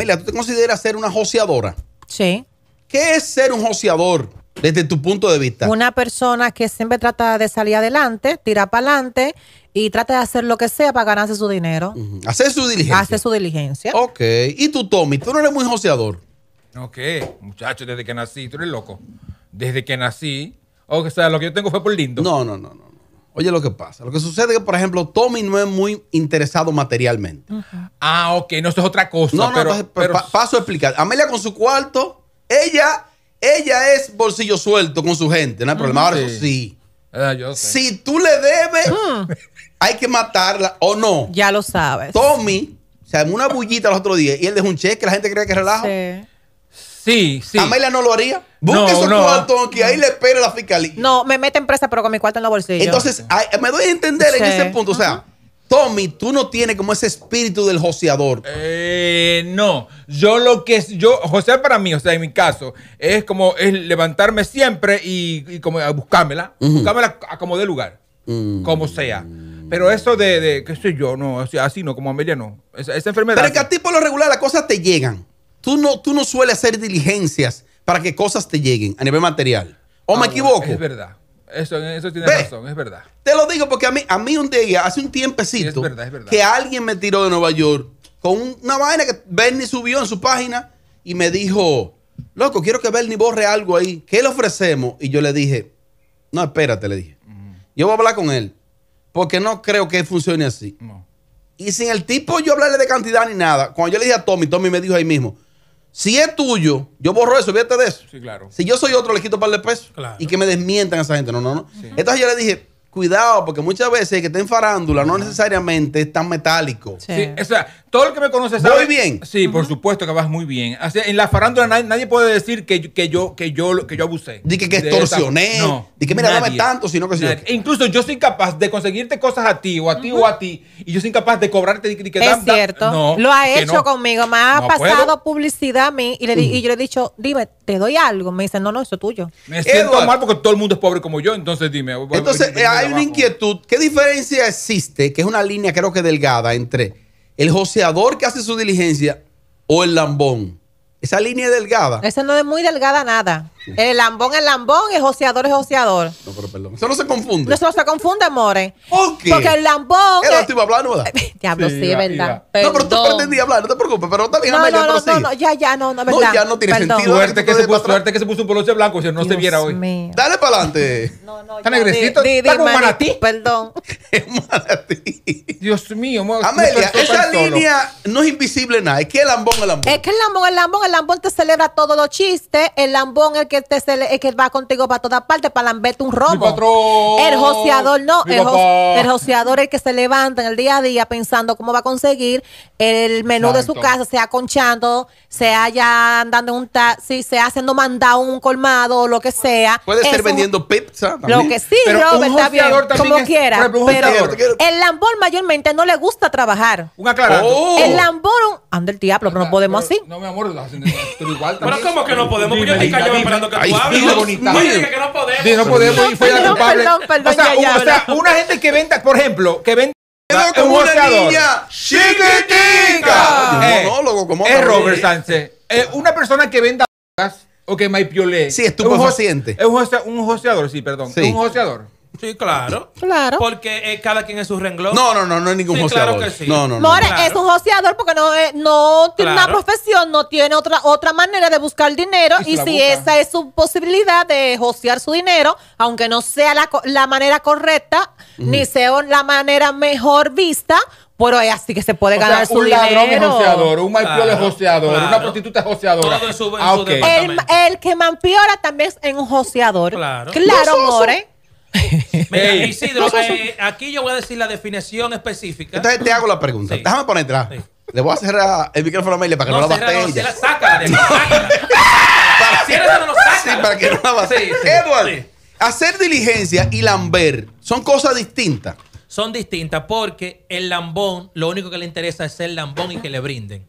Amelia, ¿tú te consideras ser una joseadora? Sí. ¿Qué es ser un joseador desde tu punto de vista? Una persona que siempre trata de salir adelante, tira para adelante y trata de hacer lo que sea para ganarse su dinero. Hacer su diligencia. Hace su diligencia. Ok. ¿Y tú, Tommy? ¿Tú no eres muy joseador? Ok, muchacho, desde que nací, tú eres loco. Desde que nací, o sea, lo que yo tengo fue por lindo. No, no, no, no. Oye, lo que pasa. Lo que sucede es que, por ejemplo, Tommy no es muy interesado materialmente. Ah, ok, no, eso es otra cosa. No, no, pero, paso a explicar. Amelia con su cuarto, ella, ella es bolsillo suelto con su gente, no hay problema. Ahora, sí. Ah, sí. Si tú le debes, ah. hay que matarla o no. Ya lo sabes. Tommy, o sea, una bullita los otros días y él dejó un cheque, la gente cree que relajo. Sí. Sí, sí. Amelia no lo haría. Busque no, esos cuartos que ahí le espere la fiscalía. No, me en presa, pero con mi cuarto en la bolsilla. Entonces, me doy a entender en ese punto. O sea, Tommy, tú no tienes como ese espíritu del joseador. Eh, no, yo lo que yo José, para mí, o sea, en mi caso, es como es levantarme siempre y, como buscármela, buscármela a como de lugar, mm. como sea. Pero eso de, que qué sé yo, no, así, no, como Amelia no. Esa, esa enfermedad. Pero que a ti por lo regular las cosas te llegan tú no, tú no sueles hacer diligencias para que cosas te lleguen a nivel material. ¿O me ah, equivoco? Es verdad. Eso, tiene razón, es verdad. Te lo digo porque a mí, a mí un día, hace un tiempecito, que alguien me tiró de Nueva York con una vaina que Bernie subió en su página y me dijo, loco, quiero que Bernie borre algo ahí. ¿Qué le ofrecemos? Y yo le dije, no, espérate, le dije. Yo voy a hablar con él porque no creo que funcione así. Y sin el tipo yo hablarle de cantidad ni nada. Cuando yo le dije a Tommy, Tommy me dijo ahí mismo, si es tuyo, yo borro eso, vete de eso. Sí, claro. Si yo soy otro, le quito un par de pesos. Y que me desmientan a esa gente. No, no, no. Entonces yo le dije, cuidado, porque muchas veces que está en farándula no necesariamente es tan metálico. Sí. o sea, todo el que me conoce sabe. Muy bien. Sí, por supuesto que vas muy bien. en la farándula nadie, puede decir que, yo, que, yo, que, yo, que yo abusé. Dice que, que extorsioné. No, que mira, dame tanto, sino que, e Incluso yo soy capaz de conseguirte cosas a ti, o a ti, o a ti, y yo soy capaz de cobrarte. De, que es cierto. Lo ha hecho conmigo. Me ha pasado publicidad a mí y, le, y yo le he dicho, dime, te doy algo. Me dice, no, no, eso es tuyo. Me siento mal porque todo el mundo es pobre como yo, entonces dime. Entonces, eh, hay una inquietud. ¿Qué diferencia existe? Que es una línea, creo que delgada, entre el joseador que hace su diligencia o el lambón. Esa línea es delgada. Esa no es muy delgada nada. El lambón es lambón, el joseador es joseador. No, pero perdón. Eso no se confunde. Eso no se confunde, more. ¿Por qué? Porque el lambón. Era, tú ibas hablar, ¿no? Diablo, sí, es verdad. No, pero tú pretendías hablar, no te preocupes. Pero también, no, no, no, no, no, ya, ya, no, no, verdad. No, ya no tiene sentido. Suerte que, se puso, suerte que se puso un poloche blanco, si no se viera hoy. Dale para adelante. No, no, Está negrecito, está manatí. Perdón. Es manatí. Dios mío. Amelia, esa línea no es invisible nada. Es que el lambón es lambón. Es que el lambón es lambón. El lambón te celebra todos los chistes. El lambón es que, te que va contigo para todas partes para lamberte un robo. El joseador no. El, el, es el que se levanta en el día a día pensando cómo va a conseguir el menú de su casa, sea conchando, sea ya andando en un taxi, sea haciendo mandado un colmado o lo que sea. Puede ser vendiendo pizza. Lo que sí, pero Robert, Como quiera. pero el lambor mayormente no le gusta trabajar. Un aclarado. Oh. El lambor, Anda el diablo, pero no podemos así. No, mi amor, igual también. Pero ¿cómo que no podemos? yo dejando que Ay, tú hables. bonita. Oye, que no podemos. Sí, no podemos y fue la culpable. Perdón, perdón, o, sea, o sea, una gente que venda, por ejemplo, que venda como un una niña chiquitica. Eh, monólogo como Es Robert Sánchez. Eh, una persona que venda o que maipiole. Sí, es tu paciente. Es un, joseador, sí, perdón. Sí. Un joseador. Sí, claro. Claro. Porque eh, cada quien es su renglón. No, no, no, no es ningún sí, Claro que sí. No, no, no. More, es un joseador porque no, eh, no tiene una profesión, no tiene otra, otra manera de buscar dinero. Y, si esa es su posibilidad de josear su dinero, aunque no sea la, la manera correcta, ni sea la manera mejor vista, pero es así que se puede ganar su dinero. Un ladrón es joseador, un maipiola es joseador, una prostituta es joseadora. Todo ah, el, que piora también es un joseador. Claro, claro more. Mira, Isidro, eh, aquí yo voy a decir la definición específica. Entonces te hago la pregunta. Déjame poner atrás. Ah. Le voy a cerrar el micrófono a Amelia para que no, la baste no, ella. Sácala de para, para que no la baste. Edward, hacer diligencia y lamber son cosas distintas. Son distintas porque el lambón, lo único que le interesa es ser lambón y que le brinden.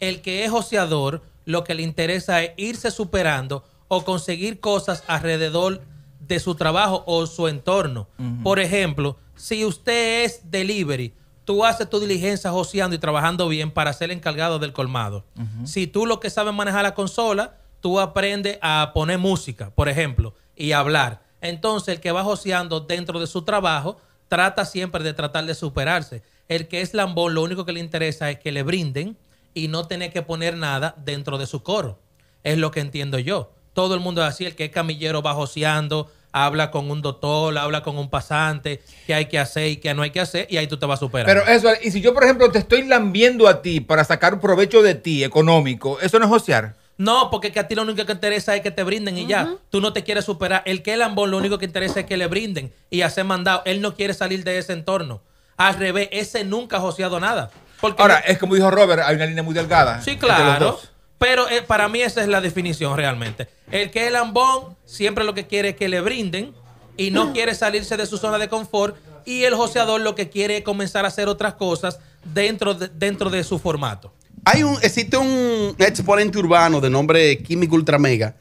El que es oseador, lo que le interesa es irse superando o conseguir cosas alrededor de su trabajo o su entorno. Por ejemplo, si usted es delivery, tú haces tu diligencia joseando y trabajando bien para ser encargado del colmado. Si tú lo que sabes manejar la consola, tú aprendes a poner música, por ejemplo, y hablar. Entonces, el que va joseando dentro de su trabajo, trata siempre de tratar de superarse. El que es lambón, lo único que le interesa es que le brinden y no tener que poner nada dentro de su coro. Es lo que entiendo yo. Todo el mundo es así, el que es camillero va joseando, habla con un doctor, habla con un pasante, qué hay que hacer y qué no hay que hacer, y ahí tú te vas a superar. Pero eso, y si yo, por ejemplo, te estoy lambiendo a ti para sacar provecho de ti económico, ¿eso no es josear? No, porque que a ti lo único que interesa es que te brinden y ya. Tú no te quieres superar. El que es lambón, lo único que interesa es que le brinden y hacer mandado. Él no quiere salir de ese entorno. Al revés, ese nunca ha joseado nada. Ahora, es como dijo Robert, hay una línea muy delgada. Sí, claro. Pero eh, para mí esa es la definición realmente. El que es lambón siempre lo que quiere es que le brinden y no mm. quiere salirse de su zona de confort. Y el joseador lo que quiere es comenzar a hacer otras cosas dentro de, dentro de su formato. Hay un, existe un exponente urbano de nombre Químico Ultramega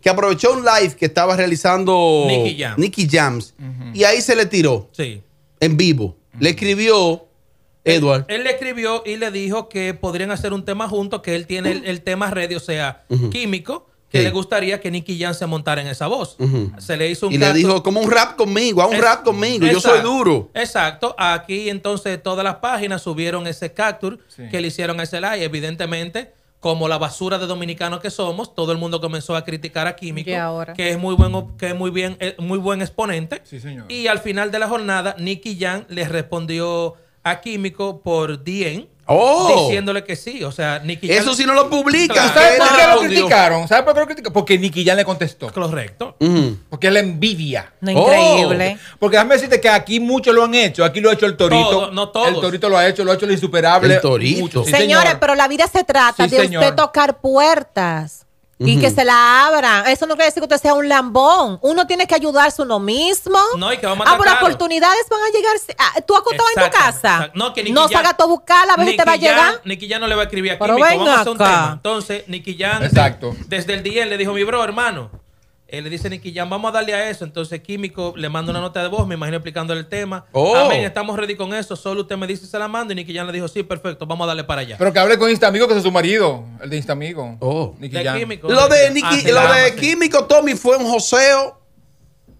que aprovechó un live que estaba realizando Nicky Jams. Y ahí se le tiró. Sí. En vivo. Le escribió él, le escribió y le dijo que podrían hacer un tema juntos, que él tiene el, tema radio, o sea, químico, que le gustaría que Nicky Jan se montara en esa voz. Se le hizo un Y le dijo, como un rap conmigo, a un rap conmigo, yo soy duro. Exacto. Aquí entonces todas las páginas subieron ese capture que le hicieron a ese live, evidentemente como la basura de dominicanos que somos, todo el mundo comenzó a criticar a Químico, que es muy buen, que es muy bien, eh, muy buen exponente. Y al final de la jornada, Nicky Jan le respondió a Químico por Dien oh. Diciéndole que sí, o sea, Eso sí no lo publican, ¿Sabes por qué lo criticaron? ¿Sabes por qué lo criticaron? Porque Nicky ya le contestó. Correcto. Porque es la envidia. No, increíble. Oh. Porque déjame decirte que aquí muchos lo han hecho. Aquí lo ha hecho el Torito. no todos. El Torito lo ha hecho, lo ha hecho el Insuperable. El Torito. señores, pero la vida se trata de usted tocar puertas. Y que se la abran. Eso no quiere decir que usted sea un lambón. Uno tiene que ayudarse uno mismo. No, y que vamos a Ah, pero oportunidades van a llegar. Ah, tú ¿Tú acostado en tu casa? No, que Nicky No salgas a buscarla, a ver si te va a llegar. Nicky ya no le va a escribir aquí. Pero venga vamos acá. un tema. Entonces, Nicky Exacto. Desde, desde el día él le dijo, mi bro, hermano, él eh, le dice Nicky Jam, vamos a darle a eso. Entonces, Químico le manda una nota de voz, me imagino explicándole el tema. Oh. Amén, estamos ready con eso. Solo usted me dice se la mando. Y Nicky Jam le dijo, sí, perfecto, vamos a darle para allá. Pero que hable con este amigo que es su marido, el de este amigo. Oh, Nicky Químico, lo de ah, Químico, Tommy, fue un joseo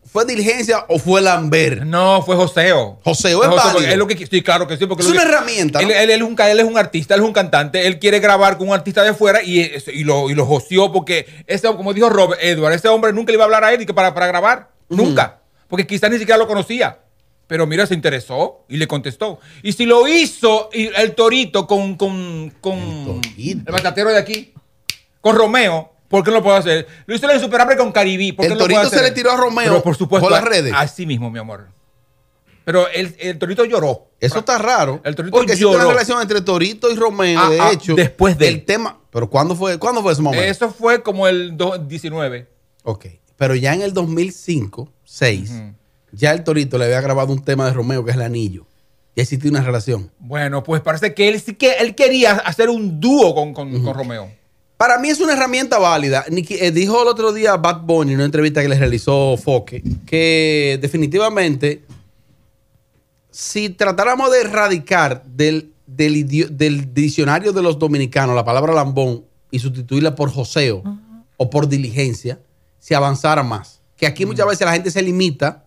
¿Fue diligencia o fue Lambert? No, fue joseo. Joseo es, padre. es lo que claro que sí. Porque es una herramienta. Él, es un, artista, él es un cantante. Él quiere grabar con un artista de fuera y, lo, y joseó porque, ese, como dijo Robert Edward, ese hombre nunca le iba a hablar a él para, para grabar. Nunca. Porque quizás ni siquiera lo conocía. Pero mira, se interesó y le contestó. Y si lo hizo el torito con, con, con el, el de aquí, con Romeo, ¿Por qué no lo puedo hacer? Lo hizo la insuperable con Caribí. ¿Por el Torito se le tiró a Romeo por, supuesto, las redes. Así mismo, mi amor. Pero el, Torito lloró. Eso está raro. El Torito porque lloró. Porque una relación entre Torito y Romeo, ah, de ah, hecho. Después de. tema. Pero ¿cuándo fue, ¿cuándo fue ese momento? Eso fue como el 19. Ok. Pero ya en el 2005, 6, ya el Torito le había grabado un tema de Romeo que es El Anillo. Y existía una relación. Bueno, pues parece que él sí que él quería hacer un dúo con Romeo. Para mí es una herramienta válida. Eh, dijo el otro día Bad Bunny en una entrevista que le realizó Foque que definitivamente si tratáramos de erradicar del, del, diccionario de los dominicanos la palabra lambón y sustituirla por joseo o por diligencia, se avanzara más. Que aquí muchas mm. veces la gente se limita.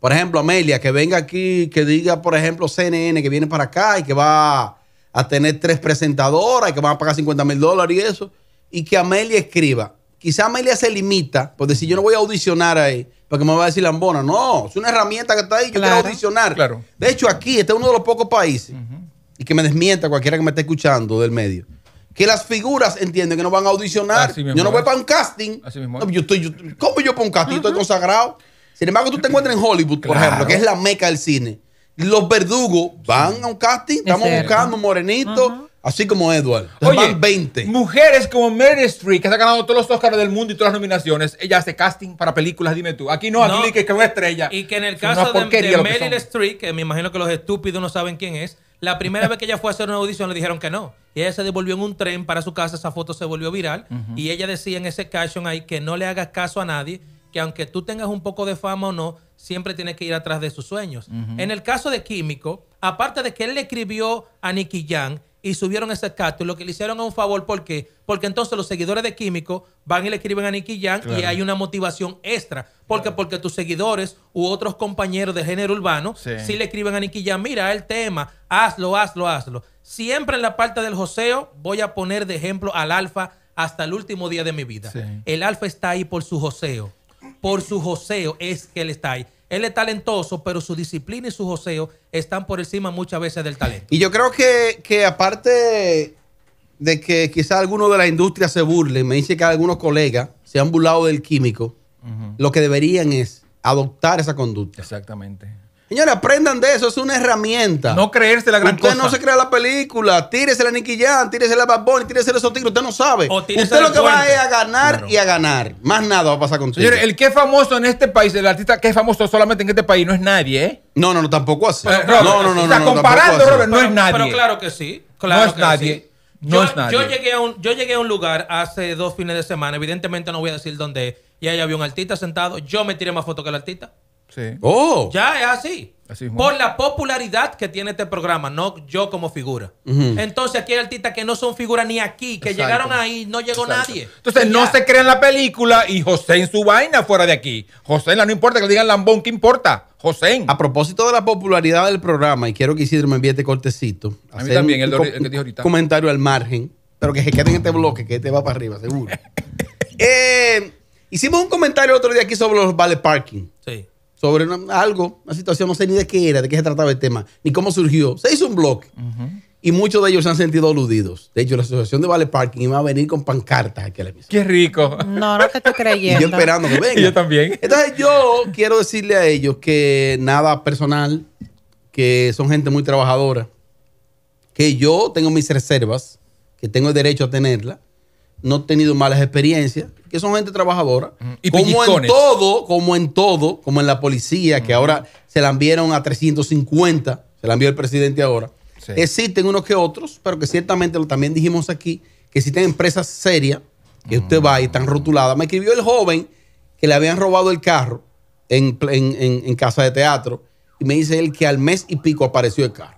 Por ejemplo, Amelia, que venga aquí, que diga, por ejemplo, CNN, que viene para acá y que va a tener tres presentadoras y que van a pagar 50 mil dólares y eso, y que Amelia escriba. Quizá Amelia se limita por decir, yo no voy a audicionar ahí, porque me va a decir Lambona. No, es una herramienta que está ahí, yo quiero audicionar. De hecho, aquí, este es uno de los pocos países, y que me desmienta cualquiera que me esté escuchando del medio, que las figuras entienden que no van a audicionar. yo no voy para un casting. yo estoy, ¿Cómo yo para un casting? Estoy consagrado. Sin embargo, tú te encuentras en Hollywood, por ejemplo, que es la meca del cine los verdugos van a un casting, estamos buscando morenitos. Así como Edward. Oye, 20. Mujeres como Meryl Streep, que se ha ganado todos los Oscars del mundo y todas las nominaciones, ella hace casting para películas, dime tú. Aquí no, aquí que es una estrella. Y que en el caso de, Meryl Streep, que me imagino que los estúpidos no saben quién es, la primera vez que ella fue a hacer una audición le dijeron que no. Y ella se devolvió en un tren para su casa, esa foto se volvió viral. Y ella decía en ese caption ahí que no le hagas caso a nadie, que aunque tú tengas un poco de fama o no, siempre tienes que ir atrás de sus sueños. En el caso de Químico, aparte de que él le escribió a Nicky Jan y subieron ese y lo que le hicieron es un favor, ¿por qué? Porque entonces los seguidores de Químico van y le escriben a Nicky Jan y hay una motivación extra. porque Porque tus seguidores u otros compañeros de género urbano sí, le escriben a Nicky Yang, mira el tema, hazlo, hazlo, hazlo. Siempre en la parte del joseo voy a poner de ejemplo al alfa hasta el último día de mi vida. El alfa está ahí por su joseo por su joseo es que él está ahí. Él es talentoso, pero su disciplina y su joseo están por encima muchas veces del talento. Y yo creo que, aparte de que quizás alguno de la industria se burle, me dice que algunos colegas se han burlado del químico, lo que deberían es adoptar esa conducta. Exactamente. Señores, aprendan de eso, es una herramienta. No creerse la gran cosa. Usted no se crea la película, tírese la Nicky tírese la Bad tírese los tigres, usted no sabe. Usted lo que va a es a ganar y a ganar. Más nada va a pasar contigo. Señor, el que es famoso en este país, el artista que es famoso solamente en este país, no es nadie, ¿eh? No, no, no, tampoco así. No no, no, no. Está comparando, Robert, no es nadie. Pero claro que sí. Claro que Sí. No yo, es nadie. Yo llegué, a un, lugar hace dos fines de semana, evidentemente no voy a decir dónde, y ahí había un artista sentado, yo me tiré más foto que el artista. Sí. ¡Oh! Ya es así. por la popularidad que tiene este programa, no yo como figura. Entonces aquí hay artistas que no son figuras ni aquí, que llegaron ahí, no llegó nadie. Entonces no se crean la película y José en su vaina fuera de aquí. José, no importa que le digan lambón, ¿qué importa? José. A propósito de la popularidad del programa, y quiero que Isidro me envíe este cortecito. A mí también, el, que dijo ahorita. comentario al margen, pero que se quede en este bloque, que este va para arriba, seguro. Eh, hicimos un comentario el otro día aquí sobre los vale parking. Sí sobre algo, una situación, no sé ni de qué era, de qué se trataba el tema, ni cómo surgió. Se hizo un blog y muchos de ellos se han sentido aludidos. De hecho, la Asociación de Vale Parking iba a venir con pancartas aquí a la ¡Qué rico! No, no te estoy creyendo. Y yo esperando que venga. yo también. Entonces, yo quiero decirle a ellos que nada personal, que son gente muy trabajadora, que yo tengo mis reservas, que tengo el derecho a tenerlas, no he tenido malas experiencias, que son gente trabajadora. como en todo, como en todo, como en la policía, que ahora se la enviaron a 350, se la envió el presidente ahora. Existen unos que otros, pero que ciertamente lo también dijimos aquí, que existen empresas serias, que mm. usted va y están rotuladas. Me escribió el joven que le habían robado el carro en, en casa de teatro y me dice él que al mes y pico apareció el carro.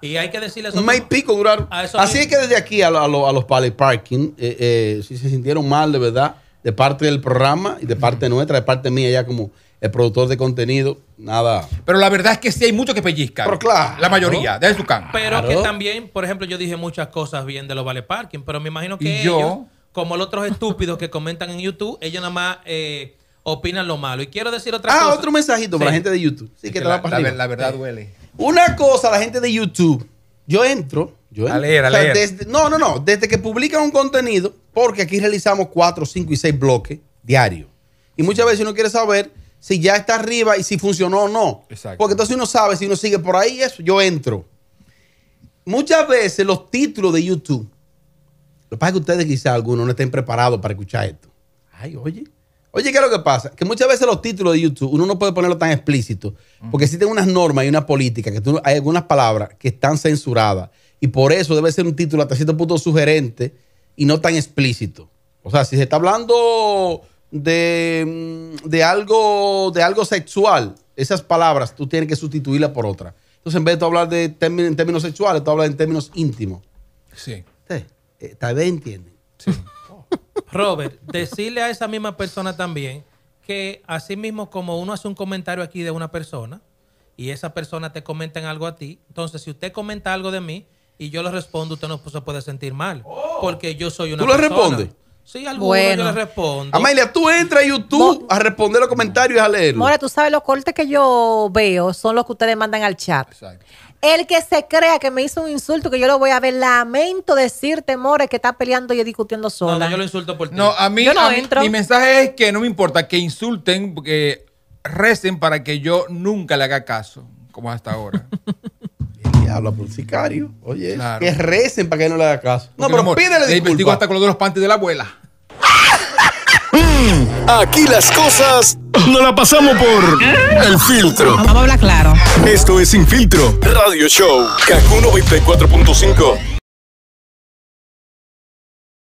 Y hay que decirles eso. Un pico duraron. Así que desde aquí a, los Vale Parking, eh, eh, si se sintieron mal de verdad, de parte del programa y de parte nuestra, de parte mía ya como el productor de contenido, nada. Pero la verdad es que sí hay mucho que pellizcan. Pero claro. La mayoría, de su campo Pero que también, por ejemplo, yo dije muchas cosas bien de los Vale Parking, pero me imagino que ellos, como los otros estúpidos que comentan en YouTube, ellos nada más... Eh, opinan lo malo. Y quiero decir otra ah, cosa. Ah, otro mensajito para la gente de YouTube. Sí, que, la, verdad duele. Una cosa, la gente de YouTube, yo entro. Yo a leer, Desde, no, no, no. Desde que publican un contenido, porque aquí realizamos cuatro, cinco y seis bloques diarios. Y muchas veces uno quiere saber si ya está arriba y si funcionó o no. Porque entonces uno sabe si uno sigue por ahí, eso, yo entro. Muchas veces los títulos de YouTube, lo que pasa es que ustedes quizá algunos no estén preparados para escuchar esto. Ay, oye, Oye, ¿qué es lo que pasa? Que muchas veces los títulos de YouTube uno no puede ponerlo tan explícito, porque existen unas normas y una política, que tú, hay algunas palabras que están censuradas, y por eso debe ser un título hasta cierto punto sugerente y no tan explícito. O sea, si se está hablando de, mm, algo, de algo sexual, esas palabras tú tienes que sustituirlas por otra. Entonces, en vez de hablar de términos, en términos sexuales, tú hablas en términos íntimos. Sí. sí. Eh, tal vez entienden. Sí. Robert, decirle a esa misma persona también que así mismo como uno hace un comentario aquí de una persona y esa persona te comenta algo a ti, entonces si usted comenta algo de mí y yo le respondo, usted no se puede sentir mal, oh. porque yo soy una persona. ¿Tú le respondes? Sí, algo bueno. yo le respondo. Amelia, tú entras a YouTube a responder los comentarios y a leerlos. Mora, tú sabes, los cortes que yo veo son los que ustedes mandan al chat. El que se crea que me hizo un insulto, que yo lo voy a ver, lamento decirte, More, que está peleando y discutiendo solo. No, yo lo insulto por ti. No, a mí, no mi mensaje es que no me importa que insulten, que recen para que yo nunca le haga caso, como hasta ahora. habla por sicario. Oye, que recen para que no le haga caso. no, pero pídele disculpas. Le hasta con los de los panties de la abuela. aquí las cosas no la pasamos por el filtro. Vamos a claro. Esto es Sin Filtro. Radio Show. Kaku 94.5.